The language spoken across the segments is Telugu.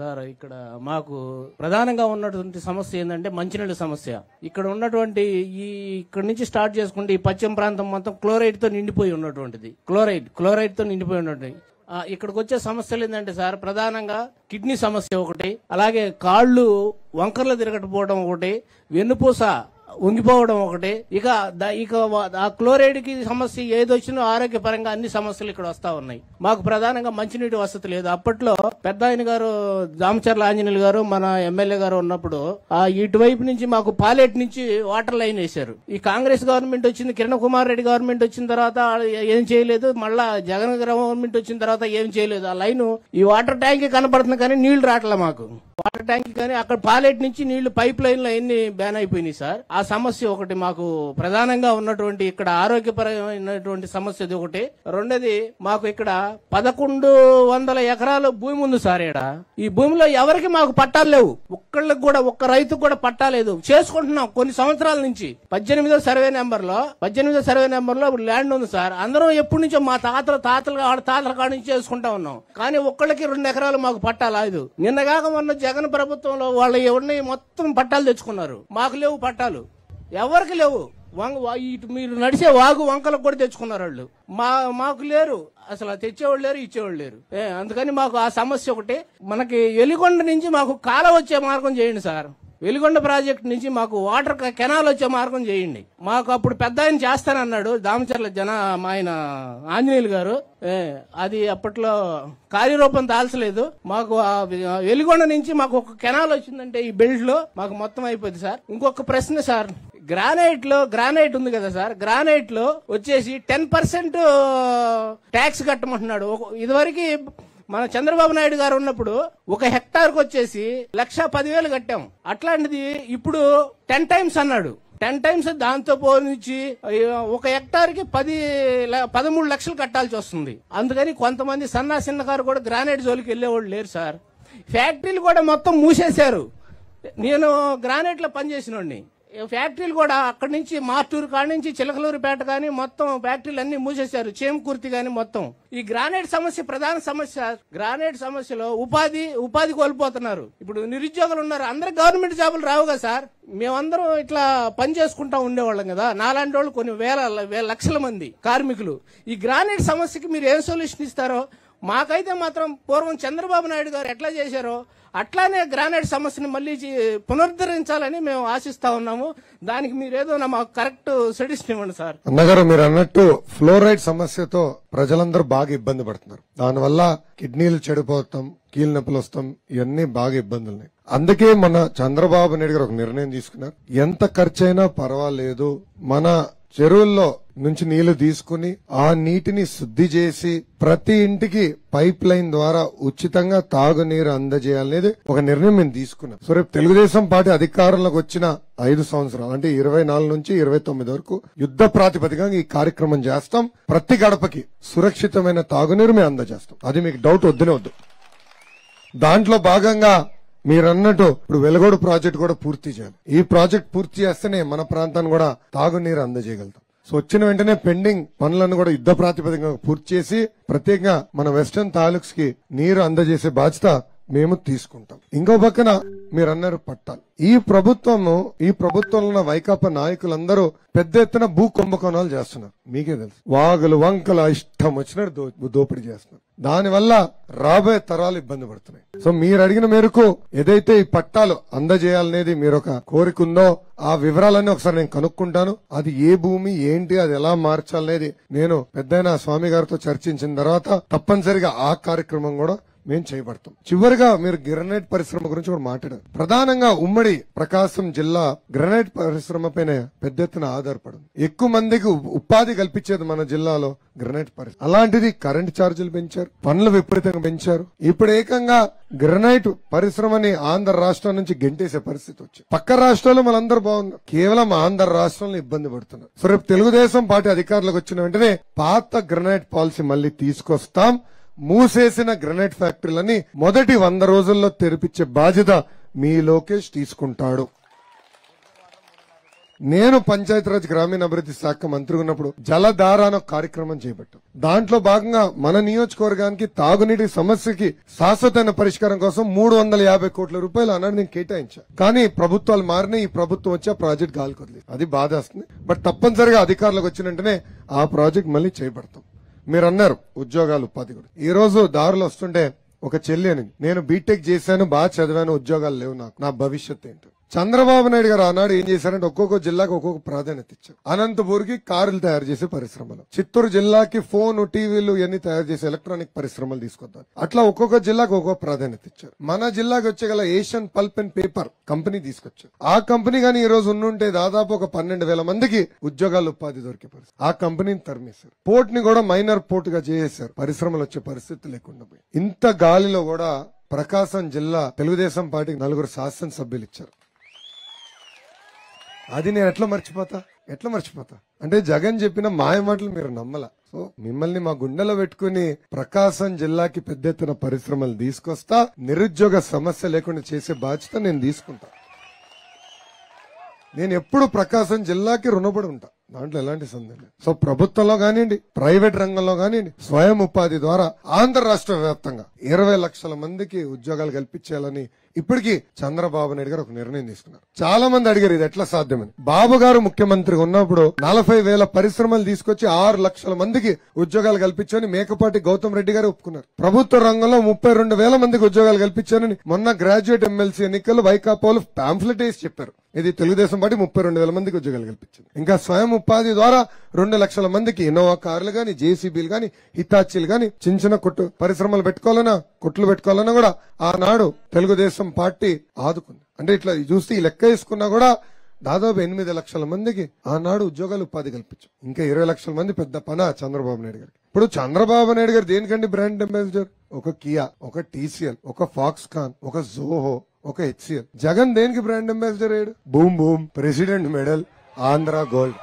సార్ ఇక్కడ మాకు ప్రధానంగా ఉన్నటువంటి సమస్య ఏంటంటే మంచినీళ్ళ సమస్య ఇక్కడ ఉన్నటువంటి ఈ ఇక్కడ నుంచి స్టార్ట్ చేసుకుంటే ఈ పశ్చిమ ప్రాంతం మొత్తం క్లోరైడ్ తో నిండిపోయి ఉన్నటువంటిది క్లోరైడ్ క్లోరైడ్ తో నిండిపోయి ఉన్నటువంటి ఇక్కడికి వచ్చే సమస్యలు ఏంటంటే సార్ ప్రధానంగా కిడ్నీ సమస్య ఒకటి అలాగే కాళ్ళు వంకర్లు తిరగకపోవడం ఒకటి వెన్నుపూస ఉంగిపోవడం ఒకటి ఇక ఇక ఆ క్లోరైడ్ కి సమస్య ఏదొచ్చినా ఆరోగ్యపరంగా అన్ని సమస్యలు ఇక్కడ వస్తా ఉన్నాయి మాకు ప్రధానంగా మంచినీటి వసతి లేదు అప్పట్లో పెద్ద ఆయన గారు దామచర్ల ఆంజనేయులు గారు మన ఎమ్మెల్యే గారు ఉన్నప్పుడు ఆ ఇటువైపు నుంచి మాకు పాలెట్ నుంచి వాటర్ లైన్ వేశారు ఈ కాంగ్రెస్ గవర్నమెంట్ వచ్చింది కిరణ్ కుమార్ రెడ్డి గవర్నమెంట్ వచ్చిన తర్వాత ఏం చేయలేదు మళ్ళా జగన్ గవర్నమెంట్ వచ్చిన తర్వాత ఏం చేయలేదు ఆ లైన్ ఈ వాటర్ ట్యాంక్ కనపడుతుంది కానీ నీళ్లు రావట్లే మాకు వాటర్ ట్యాంక్ కానీ అక్కడ పాలెట్ నుంచి నీళ్లు పైప్ లైన్ లో అన్ని బ్యాన్ అయిపోయినాయి సార్ ఆ సమస్య ఒకటి మాకు ప్రధానంగా ఉన్నటువంటి ఇక్కడ ఆరోగ్యపరమైనటువంటి సమస్య ఒకటి రెండోది మాకు ఇక్కడ పదకొండు వందల ఎకరాలు భూమి ఉంది సార్ ఇక్కడ ఈ భూమిలో ఎవరికి మాకు పట్టాలు లేవు ఒక్కళ్ళకి కూడా ఒక్క రైతుకు కూడా పట్టాలేదు చేసుకుంటున్నాం కొన్ని సంవత్సరాల నుంచి పద్దెనిమిదో సర్వే నెంబర్ లో పద్దెనిమిదో సర్వే నెంబర్ లో ల్యాండ్ ఉంది సార్ అందరం ఎప్పటి నుంచో మా తాతలు తాతలు తాతల కాడ నుంచి చేసుకుంటా ఉన్నాం కానీ ఒక్కళ్ళకి రెండు ఎకరాలు మాకు పట్టాలేదు నిన్నగాక మొన్న జగన్ ప్రభుత్వంలో వాళ్ళు ఎవరిని మొత్తం పట్టాలు తెచ్చుకున్నారు మాకు లేవు పట్టాలు ఎవరికి లేవు వంగ ఇటు మీరు నడిచే వాగు వంకలకు కూడా తెచ్చుకున్నారు వాళ్ళు మా మాకు లేరు అసలు తెచ్చేవాళ్ళు లేరు ఇచ్చేవాళ్ళు లేరు అందుకని మాకు ఆ సమస్య ఒకటి మనకి ఎలిగొండ నుంచి మాకు కాల వచ్చే మార్గం చేయండి సార్ వెలుగొండ ప్రాజెక్ట్ నుంచి మాకు వాటర్ కెనాల్ వచ్చే మార్గం చేయండి మాకు అప్పుడు పెద్ద ఆయన చేస్తానన్నాడు దామచర్ల జన ఆయన ఆంజనేయులు గారు అది అప్పట్లో కార్యరూపం దాల్చలేదు మాకు వెలుగొండ నుంచి మాకు ఒక కెనాల్ వచ్చిందంటే ఈ బెల్ట్ లో మాకు మొత్తం అయిపోయింది సార్ ఇంకొక ప్రశ్న సార్ గ్రానైట్ లో గ్రానైట్ ఉంది కదా సార్ గ్రానైట్ లో వచ్చేసి టెన్ పర్సెంట్ ట్యాక్స్ కట్టమంటున్నాడు ఇదివరకు మన చంద్రబాబు నాయుడు గారు ఉన్నప్పుడు ఒక హెక్టార్ వచ్చేసి లక్ష పదివేలు కట్టాం అట్లాంటిది ఇప్పుడు టెన్ టైమ్స్ అన్నాడు టెన్ టైమ్స్ దాంతో పోనిచ్చి ఒక హెక్టార్ కి పది పదమూడు లక్షలు కట్టాల్సి వస్తుంది అందుకని కొంతమంది సన్నా సిన్నకారు కూడా గ్రానైట్ జోలికి వెళ్ళేవాళ్ళు లేరు సార్ ఫ్యాక్టరీలు కూడా మొత్తం మూసేశారు నేను గ్రానైట్లో వాడిని ఫ్యాక్టరీలు కూడా అక్కడి నుంచి మార్టూరు కాడి నుంచి చిలకలూరుపేట కానీ మొత్తం ఫ్యాక్టరీలు అన్ని మూసేశారు చేమకుర్తి కానీ మొత్తం ఈ గ్రానైట్ సమస్య ప్రధాన సమస్య గ్రానైట్ సమస్యలో ఉపాధి ఉపాధి కోల్పోతున్నారు ఇప్పుడు నిరుద్యోగులు ఉన్నారు అందరు గవర్నమెంట్ జాబులు రావుగా సార్ మేమందరం ఇట్లా పని చేసుకుంటా ఉండేవాళ్ళం కదా నాలాంటి వాళ్ళు కొన్ని వేల వేల లక్షల మంది కార్మికులు ఈ గ్రానైట్ సమస్యకి మీరు ఏం సొల్యూషన్ ఇస్తారో మాకైతే మాత్రం పూర్వం చంద్రబాబు నాయుడు గారు ఎట్లా చేశారో అట్లానే గ్రానైట్ సమస్యని మళ్ళీ పునరుద్ధరించాలని మేము ఆశిస్తా ఉన్నాము దానికి మీరు ఏదో మాకు కరెక్ట్ సజెషన్ ఇవ్వండి సార్ అన్నగారు మీరు అన్నట్టు ఫ్లోరైడ్ సమస్యతో ప్రజలందరూ బాగా ఇబ్బంది పడుతున్నారు దానివల్ల కిడ్నీలు చెడిపోతాం కీళ్ళ నొప్పులు వస్తాం ఇవన్నీ బాగా ఇబ్బందులు అందుకే మన చంద్రబాబు నాయుడు గారు ఒక నిర్ణయం తీసుకున్నారు ఎంత ఖర్చైనా పర్వాలేదు మన చెరువుల్లో నుంచి నీళ్లు తీసుకుని ఆ నీటిని శుద్ధి చేసి ప్రతి ఇంటికి పైప్ లైన్ ద్వారా ఉచితంగా తాగునీరు అందజేయాలనేది ఒక నిర్ణయం మేము తీసుకున్నాం సో రేపు తెలుగుదేశం పార్టీ అధికారంలోకి వచ్చిన ఐదు సంవత్సరాలు అంటే ఇరవై నాలుగు నుంచి ఇరవై తొమ్మిది వరకు యుద్ధ ప్రాతిపదిక ఈ కార్యక్రమం చేస్తాం ప్రతి గడపకి సురక్షితమైన తాగునీరు మేము అందజేస్తాం అది మీకు డౌట్ వద్దనే వద్దు దాంట్లో భాగంగా మీరన్నట్టు ఇప్పుడు వెలగోడు ప్రాజెక్ట్ కూడా పూర్తి చేయాలి ఈ ప్రాజెక్ట్ పూర్తి చేస్తేనే మన ప్రాంతాన్ని కూడా తాగునీరు అందజేయగలుగుతాం సో వచ్చిన వెంటనే పెండింగ్ పనులను కూడా యుద్ధ ప్రాతిపదికగా పూర్తి చేసి ప్రత్యేకంగా మన వెస్టర్న్ తాలూక్స్ కి నీరు అందజేసే బాధ్యత మేము తీసుకుంటాం ఇంకో పక్కన మీరు అన్నారు పట్టాలు ఈ ప్రభుత్వం ఈ ప్రభుత్వంలో ఉన్న వైకాపా నాయకులందరూ పెద్ద ఎత్తున భూ కుంభకోణాలు చేస్తున్నారు మీకే తెలుసు వాగులు వంకలు ఇష్టం వచ్చినట్టు దోపిడీ చేస్తున్నారు దానివల్ల రాబోయే తరాలు ఇబ్బంది పడుతున్నాయి సో మీరు అడిగిన మేరకు ఏదైతే ఈ పట్టాలు అందజేయాలనేది మీరు ఒక కోరిక ఉందో ఆ వివరాలన్నీ ఒకసారి నేను కనుక్కుంటాను అది ఏ భూమి ఏంటి అది ఎలా మార్చాలనేది నేను పెద్దయిన స్వామి గారితో చర్చించిన తర్వాత తప్పనిసరిగా ఆ కార్యక్రమం కూడా మేము చేయబడతాం చివరిగా మీరు గ్రనైట్ పరిశ్రమ గురించి కూడా మాట్లాడారు ప్రధానంగా ఉమ్మడి ప్రకాశం జిల్లా గ్రనైట్ పరిశ్రమ పైన పెద్ద ఎత్తున ఆధారపడింది ఎక్కువ మందికి ఉపాధి కల్పించేది మన జిల్లాలో గ్రనైట్ పరిశ్రమ అలాంటిది కరెంట్ ఛార్జీలు పెంచారు పనులు విపరీతంగా పెంచారు ఇప్పుడు ఏకంగా గ్రనైట్ పరిశ్రమని ఆంధ్ర రాష్ట్రం నుంచి గెంటేసే పరిస్థితి వచ్చింది పక్క రాష్ట్రాల్లో మనందరూ బాగుంది కేవలం ఆంధ్ర రాష్ట్రంలో ఇబ్బంది పడుతున్నారు సో రేపు తెలుగుదేశం పార్టీ అధికారులకు వచ్చిన వెంటనే పాత గ్రనైట్ పాలసీ మళ్ళీ తీసుకొస్తాం మూసేసిన గ్రనైట్ ఫ్యాక్టరీలని మొదటి వంద రోజుల్లో తెరిపించే బాధ్యత మీ లోకేష్ తీసుకుంటాడు నేను పంచాయతీరాజ్ గ్రామీణ అభివృద్ధి శాఖ మంత్రి ఉన్నప్పుడు జలధార అనే కార్యక్రమం చేపట్టాం దాంట్లో భాగంగా మన నియోజకవర్గానికి తాగునీటి సమస్యకి శాశ్వతమైన పరిష్కారం కోసం మూడు వందల యాభై కోట్ల రూపాయలు అన్నది నేను కేటాయించా కానీ ప్రభుత్వాలు మారిన ఈ ప్రభుత్వం వచ్చి ఆ ప్రాజెక్ట్ గాలికొదిలేదు అది బాధ వస్తుంది బట్ తప్పనిసరిగా అధికారులకు వచ్చిన వెంటనే ఆ ప్రాజెక్ట్ మళ్ళీ చేపడతాం మీరు అన్నారు ఉద్యోగాలు ఉపాధి కూడా ఈ రోజు దారులు వస్తుంటే ఒక చెల్లి అని నేను బీటెక్ చేశాను బాగా చదివాను ఉద్యోగాలు లేవు నాకు నా భవిష్యత్ ఏంటో చంద్రబాబు నాయుడు గారు ఆనాడు ఏం చేశారంటే ఒక్కొక్క జిల్లాకి ఒక్కొక్క ప్రాధాన్యత ఇచ్చారు అనంతపూర్ కి కారులు తయారు చేసే పరిశ్రమలు చిత్తూరు జిల్లాకి ఫోన్ టీవీలు ఇవన్నీ తయారు చేసే ఎలక్ట్రానిక్ పరిశ్రమలు తీసుకొద్దాం అట్లా ఒక్కొక్క జిల్లాకు ఒక్కొక్క ప్రాధాన్యత ఇచ్చారు మన జిల్లాకి వచ్చే గల Asian pulp and paper company తీసుకొచ్చారు ఆ కంపెనీ కానీ ఈ రోజు ఉన్నుంటే దాదాపు ఒక పన్నెండు వేల మందికి ఉద్యోగాలు ఉపాధి దొరికే పరిస్థితి ఆ కంపెనీని తరిమేశారు పోర్ట్ ని కూడా మైనర్ పోర్ట్ గా చేసేశారు పరిశ్రమలు వచ్చే పరిస్థితి లేకుండా ఇంత గాలిలో కూడా ప్రకాశం జిల్లా తెలుగుదేశం పార్టీకి నలుగురు శాసనసభ్యులు ఇచ్చారు అది నేను ఎట్లా మర్చిపోతా ఎట్లా మర్చిపోతా అంటే జగన్ చెప్పిన మాయ మాటలు మీరు నమ్మల సో మిమ్మల్ని మా గుండెలో పెట్టుకుని ప్రకాశం జిల్లాకి పెద్ద ఎత్తున పరిశ్రమలు తీసుకొస్తా నిరుద్యోగ సమస్య లేకుండా చేసే బాధ్యత నేను తీసుకుంటా నేను ఎప్పుడు ప్రకాశం జిల్లాకి రుణపడి ఉంటా దాంట్లో ఎలాంటి సందేహం సో ప్రభుత్వంలో కానివ్వండి ప్రైవేట్ రంగంలో కానివ్వండి స్వయం ఉపాధి ద్వారా ఆంధ్ర రాష్ట్ర వ్యాప్తంగా ఇరవై లక్షల మందికి ఉద్యోగాలు కల్పించాలని ఇప్పటికీ చంద్రబాబు నాయుడు గారు ఒక నిర్ణయం తీసుకున్నారు చాలా మంది అడిగారు ఇది ఎట్లా సాధ్యమని బాబు గారు ముఖ్యమంత్రిగా ఉన్నప్పుడు నలభై వేల పరిశ్రమలు తీసుకొచ్చి ఆరు లక్షల మందికి ఉద్యోగాలు కల్పించని మేకపాటి గౌతమ్ రెడ్డి గారు ఒప్పుకున్నారు ప్రభుత్వ రంగంలో ముప్పై రెండు వేల మందికి ఉద్యోగాలు కల్పించానని మొన్న గ్రాడ్యుయేట్ ఎమ్మెల్సీ ఎన్నికల్లో వైకాపాలు పాంఫ్లెట్ వేసి చెప్పారు ఇది తెలుగుదేశం పార్టీ ముప్పై రెండు వేల మందికి ఉద్యోగాలు కల్పించింది ఇంకా స్వయం ఉపాధి ద్వారా రెండు లక్షల మందికి ఇన్నోవా కార్లు గాని జేసీబీలు గాని హితాచీలు గాని చిన్న చిన్న కొట్టు పరిశ్రమలు పెట్టుకోవాలన్నా కొట్లు పెట్టుకోవాలన్నా కూడా ఆనాడు తెలుగుదేశం పార్టీ ఆదుకుంది అంటే ఇట్లా చూస్తే ఈ లెక్క వేసుకున్నా కూడా దాదాపు ఎనిమిది లక్షల మందికి ఆనాడు ఉద్యోగాలు ఉపాధి కల్పించారు ఇంకా ఇరవై లక్షల మంది పెద్ద పన చంద్రబాబు నాయుడు గారికి ఇప్పుడు చంద్రబాబు నాయుడు గారు దేనికండి బ్రాండ్ అంబాసిడర్ ఒక కియా ఒక టీసీఎల్ ఒక ఫాక్స్ కాన్ ఒక జోహో ఒక హెచ్సిఎల్ జగన్ దేనికి బ్రాండ్ అంబాసిడర్ అయ్యాడు boom boom president medal Andhra gold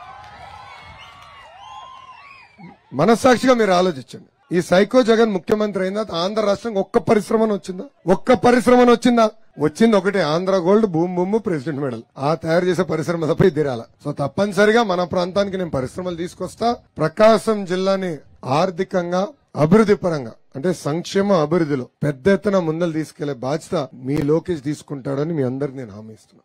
మనస్సాక్షిగా మీరు ఆలోచించండి ఈ సైకో జగన్ ముఖ్యమంత్రి అయిన ఆంధ్ర రాష్ట్రంకి ఒక్క పరిశ్రమను వచ్చిందా ఒక్క పరిశ్రమను వచ్చిందా వచ్చింది ఒకటే ఆంధ్ర గోల్డ్ భూమి భూము ప్రెసిడెంట్ మెడల్ ఆ తయారు చేసే పరిశ్రమ తప్ప ఇదిరాల సో తప్పనిసరిగా మన ప్రాంతానికి నేను పరిశ్రమలు తీసుకొస్తా ప్రకాశం జిల్లాని ఆర్థికంగా అభివృద్ధి పరంగా అంటే సంక్షేమ అభివృద్ధిలో పెద్ద ఎత్తున ముందలు తీసుకెళ్లే బాధ్యత మీ లోకేష్ తీసుకుంటాడని మీ అందరికి నేను హామీ ఇస్తున్నాను